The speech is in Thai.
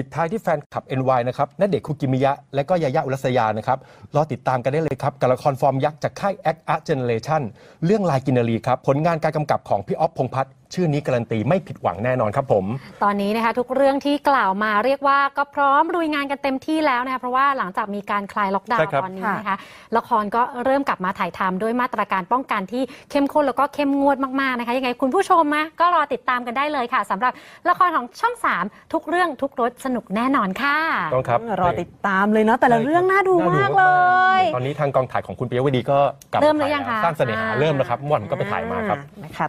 ิดท้ายที่แฟนคลับ NY นะครับนเด็กคุกิมิยะ และก็ยายาอุรัสยานะครับ รอติดตามกันได้เลยครับกับละครฟอร์มยักษ์จากค่าย a อ t Art Generation เรื่องลายกินนารีครับ ผลงานการกำกับของพี่อ๊อฟพงษ์พัฒน์ชื่อนี้การันตีไม่ผิดหวังแน่นอนครับผม ตอนนี้นะคะทุกเรื่องที่กล่าวมาเรียกว่า ก็พร้อมลุยงานกันเต็มที่แล้วนะคะเพราะว่าหลังจากมีการคลายล็อกดาวน์ตอนนี้นะคะละครก็เริ่มกลับมาถ่ายทำด้วยมาตรการป้องกันที่เข้มข้นแล้วก็เข้มงวดมากๆนะคะ ยังไงคุณผู้ชมนะก็รอติดตามกันได้เลยค่ะสำหรับ ละครของช่อง 3 ทุกเรื่องทุกรสสนุกแน่นอนค่ะต้องครับรอติดตามเลยเนาะแต่ละเรื่องน่าดูมากเลย ตอนนี้ทางกองถ่ายของคุณเปียวดีก็กลับเริ่มแล้วยังคะสร้างเสน่หาเริ่มแล้วครับม่วนก็ไปถ่ายมาครับนะคะ